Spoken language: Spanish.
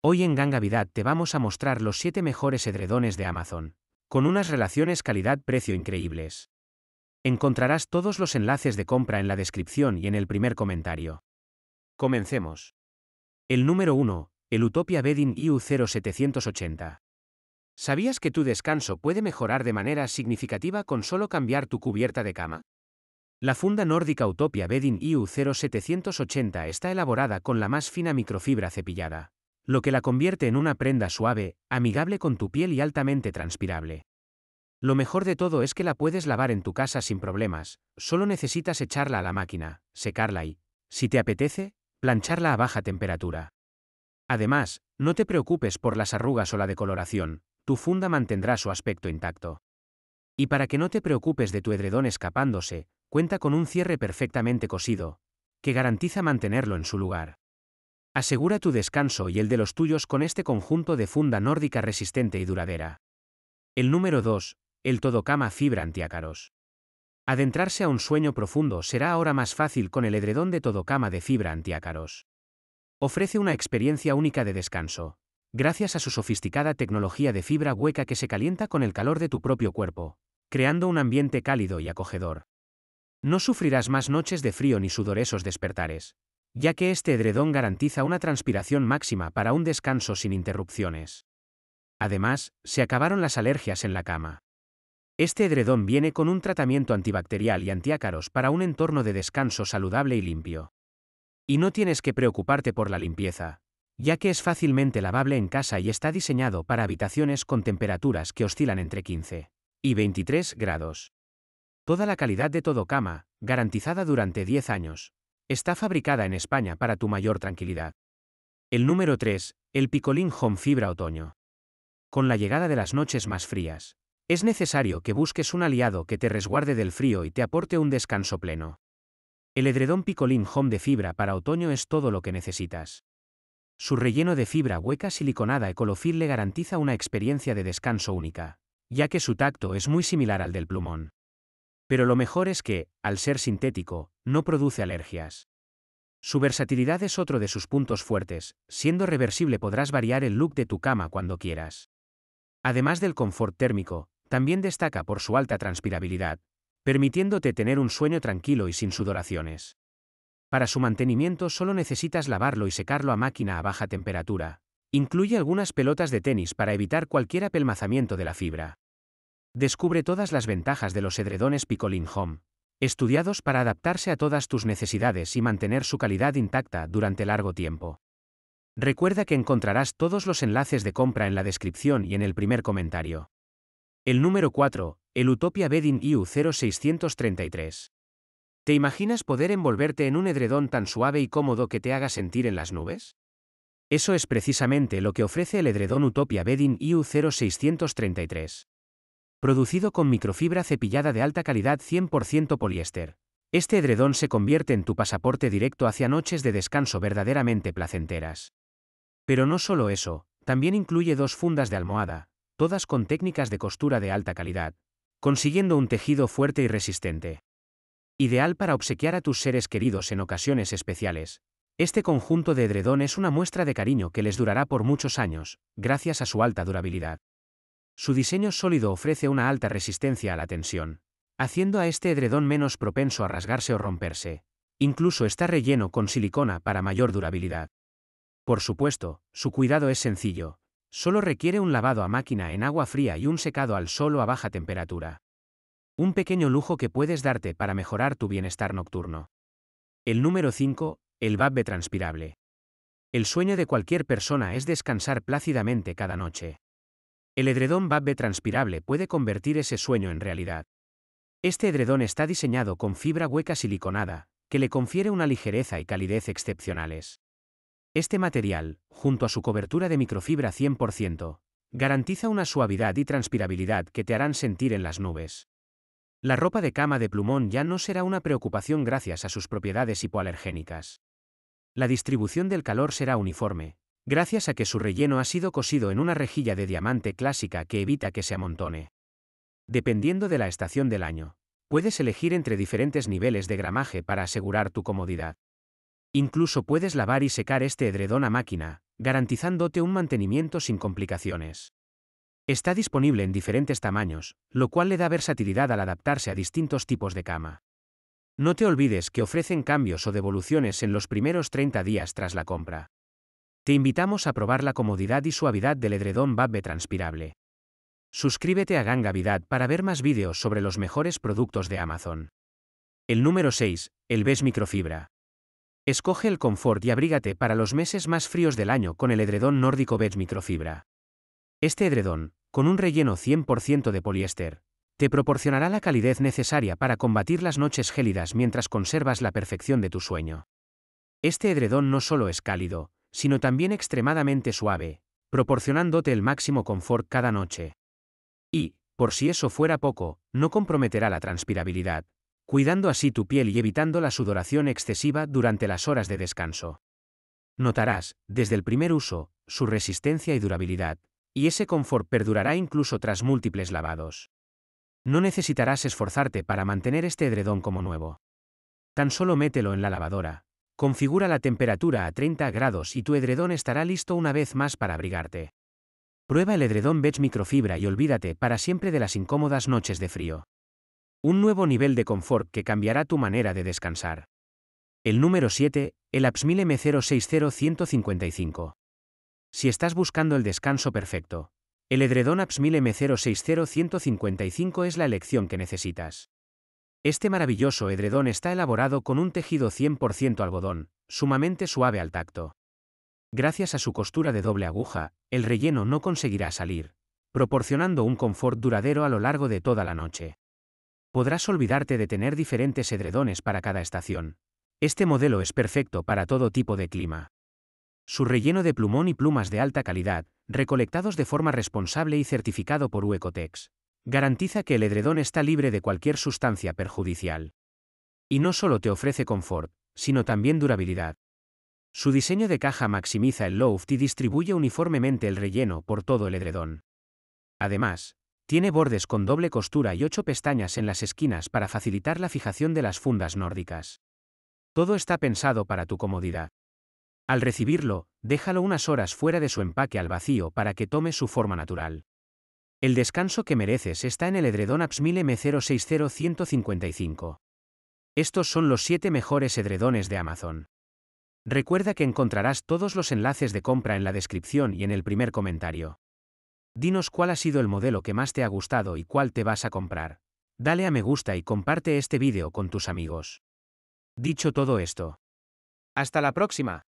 Hoy en Gangavidad te vamos a mostrar los 7 mejores edredones de Amazon, con unas relaciones calidad-precio increíbles. Encontrarás todos los enlaces de compra en la descripción y en el primer comentario. Comencemos. El número 1, el Utopia Bedding IU0780. ¿Sabías que tu descanso puede mejorar de manera significativa con solo cambiar tu cubierta de cama? La funda nórdica Utopia Bedding IU0780 está elaborada con la más fina microfibra cepillada lo que la convierte en una prenda suave, amigable con tu piel y altamente transpirable. Lo mejor de todo es que la puedes lavar en tu casa sin problemas, solo necesitas echarla a la máquina, secarla y, si te apetece, plancharla a baja temperatura. Además, no te preocupes por las arrugas o la decoloración, tu funda mantendrá su aspecto intacto. Y para que no te preocupes de tu edredón escapándose, cuenta con un cierre perfectamente cosido, que garantiza mantenerlo en su lugar. Asegura tu descanso y el de los tuyos con este conjunto de funda nórdica resistente y duradera. El número 2, el todocama fibra antiácaros. Adentrarse a un sueño profundo será ahora más fácil con el edredón de todocama de fibra antiácaros. Ofrece una experiencia única de descanso, gracias a su sofisticada tecnología de fibra hueca que se calienta con el calor de tu propio cuerpo, creando un ambiente cálido y acogedor. No sufrirás más noches de frío ni sudoresos despertares, ya que este edredón garantiza una transpiración máxima para un descanso sin interrupciones. Además, se acabaron las alergias en la cama. Este edredón viene con un tratamiento antibacterial y antiácaros para un entorno de descanso saludable y limpio. Y no tienes que preocuparte por la limpieza, ya que es fácilmente lavable en casa y está diseñado para habitaciones con temperaturas que oscilan entre 15 y 23 grados. Toda la calidad de todo cama, garantizada durante 10 años, está fabricada en España para tu mayor tranquilidad. El número 3, el Picolín Home Fibra Otoño. Con la llegada de las noches más frías, es necesario que busques un aliado que te resguarde del frío y te aporte un descanso pleno. El edredón Picolín Home de fibra para otoño es todo lo que necesitas. Su relleno de fibra hueca siliconada Ecolofil le garantiza una experiencia de descanso única, ya que su tacto es muy similar al del plumón. Pero lo mejor es que, al ser sintético, no produce alergias. Su versatilidad es otro de sus puntos fuertes, siendo reversible podrás variar el look de tu cama cuando quieras. Además del confort térmico, también destaca por su alta transpirabilidad, permitiéndote tener un sueño tranquilo y sin sudoraciones. Para su mantenimiento solo necesitas lavarlo y secarlo a máquina a baja temperatura. Incluye algunas pelotas de tenis para evitar cualquier apelmazamiento de la fibra. Descubre todas las ventajas de los edredones Picolin Home, estudiados para adaptarse a todas tus necesidades y mantener su calidad intacta durante largo tiempo. Recuerda que encontrarás todos los enlaces de compra en la descripción y en el primer comentario. El número 4, el Utopia Bedding eu 0633. ¿Te imaginas poder envolverte en un edredón tan suave y cómodo que te haga sentir en las nubes? Eso es precisamente lo que ofrece el edredón Utopia Bedding eu 0633. Producido con microfibra cepillada de alta calidad 100% poliéster. Este edredón se convierte en tu pasaporte directo hacia noches de descanso verdaderamente placenteras. Pero no solo eso, también incluye dos fundas de almohada, todas con técnicas de costura de alta calidad, consiguiendo un tejido fuerte y resistente. Ideal para obsequiar a tus seres queridos en ocasiones especiales. Este conjunto de edredón es una muestra de cariño que les durará por muchos años, gracias a su alta durabilidad. Su diseño sólido ofrece una alta resistencia a la tensión, haciendo a este edredón menos propenso a rasgarse o romperse. Incluso está relleno con silicona para mayor durabilidad. Por supuesto, su cuidado es sencillo, solo requiere un lavado a máquina en agua fría y un secado al sol a baja temperatura. Un pequeño lujo que puedes darte para mejorar tu bienestar nocturno. El número 5, el babbe transpirable. El sueño de cualquier persona es descansar plácidamente cada noche. El edredón Babbe transpirable puede convertir ese sueño en realidad. Este edredón está diseñado con fibra hueca siliconada, que le confiere una ligereza y calidez excepcionales. Este material, junto a su cobertura de microfibra 100%, garantiza una suavidad y transpirabilidad que te harán sentir en las nubes. La ropa de cama de plumón ya no será una preocupación gracias a sus propiedades hipoalergénicas. La distribución del calor será uniforme, gracias a que su relleno ha sido cosido en una rejilla de diamante clásica que evita que se amontone. Dependiendo de la estación del año, puedes elegir entre diferentes niveles de gramaje para asegurar tu comodidad. Incluso puedes lavar y secar este edredón a máquina, garantizándote un mantenimiento sin complicaciones. Está disponible en diferentes tamaños, lo cual le da versatilidad al adaptarse a distintos tipos de cama. No te olvides que ofrecen cambios o devoluciones en los primeros 30 días tras la compra. Te invitamos a probar la comodidad y suavidad del edredón Babbe transpirable. Suscríbete a Gangavidad para ver más vídeos sobre los mejores productos de Amazon. El número 6, el BES microfibra. Escoge el confort y abrígate para los meses más fríos del año con el edredón nórdico BES microfibra. Este edredón, con un relleno 100% de poliéster, te proporcionará la calidez necesaria para combatir las noches gélidas mientras conservas la perfección de tu sueño. Este edredón no solo es cálido, sino también extremadamente suave, proporcionándote el máximo confort cada noche. Y, por si eso fuera poco, no comprometerá la transpirabilidad, cuidando así tu piel y evitando la sudoración excesiva durante las horas de descanso. Notarás, desde el primer uso, su resistencia y durabilidad, y ese confort perdurará incluso tras múltiples lavados. No necesitarás esforzarte para mantener este edredón como nuevo. Tan solo mételo en la lavadora, Configura la temperatura a 30 grados y tu edredón estará listo una vez más para abrigarte. Prueba el edredón Beige Microfibra y olvídate para siempre de las incómodas noches de frío. Un nuevo nivel de confort que cambiará tu manera de descansar. El número 7, el Apsmil M060155. Si estás buscando el descanso perfecto, el edredón Apsmil M060155 es la elección que necesitas. Este maravilloso edredón está elaborado con un tejido 100% algodón, sumamente suave al tacto. Gracias a su costura de doble aguja, el relleno no conseguirá salir, proporcionando un confort duradero a lo largo de toda la noche. Podrás olvidarte de tener diferentes edredones para cada estación. Este modelo es perfecto para todo tipo de clima. Su relleno de plumón y plumas de alta calidad, recolectados de forma responsable y certificado por Uecotex, Garantiza que el edredón está libre de cualquier sustancia perjudicial. Y no solo te ofrece confort, sino también durabilidad. Su diseño de caja maximiza el loft y distribuye uniformemente el relleno por todo el edredón. Además, tiene bordes con doble costura y ocho pestañas en las esquinas para facilitar la fijación de las fundas nórdicas. Todo está pensado para tu comodidad. Al recibirlo, déjalo unas horas fuera de su empaque al vacío para que tome su forma natural. El descanso que mereces está en el edredón Absmile M060155. Estos son los 7 mejores edredones de Amazon. Recuerda que encontrarás todos los enlaces de compra en la descripción y en el primer comentario. Dinos cuál ha sido el modelo que más te ha gustado y cuál te vas a comprar. Dale a me gusta y comparte este vídeo con tus amigos. Dicho todo esto. Hasta la próxima.